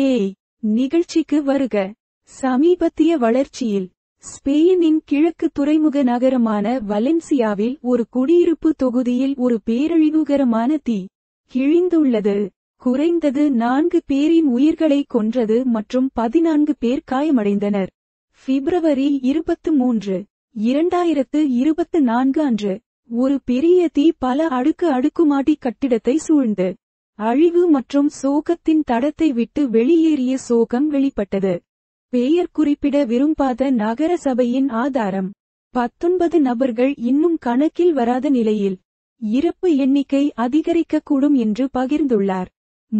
ஏய் நிகழ்ச்சிக்கு வருக சமீபத்திய வளர்ச்சியில் ஸ்பெயினின் கிழக்கு துறைமுக நகரமான வலென்சியாவில் ஒரு குடியிருப்பு தொகுதியில் ஒரு பேரழிவுகரமான தீ கிழிந்துள்ளது குறைந்தது நான்கு பேரின் உயிர்களை கொன்றது மற்றும் பதினான்கு பேர் காயமடைந்தனர் பிப்ரவரி இருபத்து மூன்று இரண்டாயிரத்து இருபத்து நான்கு அன்று ஒரு பெரிய தீ பல அடுக்கு அடுக்குமாட்டி கட்டிடத்தை சூழ்ந்து அழிவு மற்றும் சோகத்தின் தடத்தை விட்டு வெளியேறிய சோகம் வெளிப்பட்டது பெயர் குறிப்பிட விரும்பாத நகர சபையின் ஆதாரம் பத்தொன்பது நபர்கள் இன்னும் கணக்கில் வராத நிலையில் இறப்பு எண்ணிக்கை அதிகரிக்கக்கூடும் என்று பகிர்ந்துள்ளார்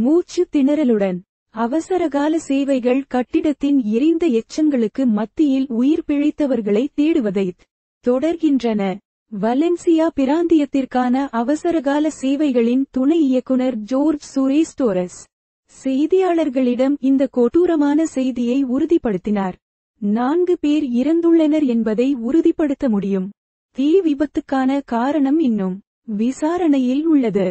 மூச்சு திணறலுடன் அவசரகால சேவைகள் கட்டிடத்தின் எரிந்த எச்சங்களுக்கு மத்தியில் உயிர் பிழைத்தவர்களை தேடுவதை தொடர்கின்றன வலென்சியா பிராந்தியத்திற்கான அவசரகால சேவைகளின் துணை இயக்குனர் ஜோர்ஜ் சுரேஸ் டோரஸ் செய்தியாளர்களிடம் இந்த கொடூரமான செய்தியை உறுதிப்படுத்தினார் நான்கு பேர் இறந்துள்ளனர் என்பதை உறுதிப்படுத்த முடியும் தீ விபத்துக்கான காரணம் இன்னும் விசாரணையில் உள்ளது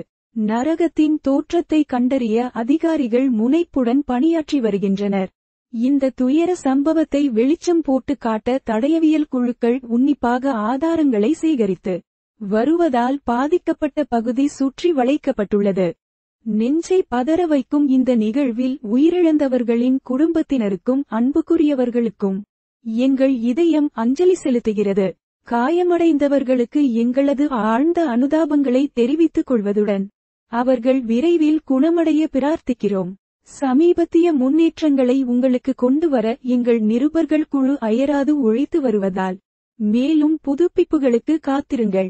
நரகத்தின் தோற்றத்தை கண்டறிய அதிகாரிகள் முனைப்புடன் பணியாற்றி வருகின்றனர் இந்த துயர சம்பவத்தை வெளிச்சம் போட்டு காட்ட தடயவியல் குழுக்கள் உன்னிப்பாக ஆதாரங்களை சேகரித்து வருவதால் பாதிக்கப்பட்ட பகுதி சுற்றி வளைக்கப்பட்டுள்ளது நெஞ்சை பதற வைக்கும் இந்த நிகழ்வில் உயிரிழந்தவர்களின் குடும்பத்தினருக்கும் அன்புக்குரியவர்களுக்கும் எங்கள் இதயம் அஞ்சலி செலுத்துகிறது காயமடைந்தவர்களுக்கு எங்களது ஆழ்ந்த அனுதாபங்களை தெரிவித்துக் கொள்வதுடன் அவர்கள் விரைவில் குணமடைய பிரார்த்திக்கிறோம் சமீபத்திய முன்னேற்றங்களை உங்களுக்கு கொண்டு வர எங்கள் நிருபர்கள் குழு அயராது உழைத்து வருவதால் மேலும் புதுப்பிப்புகளுக்கு காத்திருங்கள்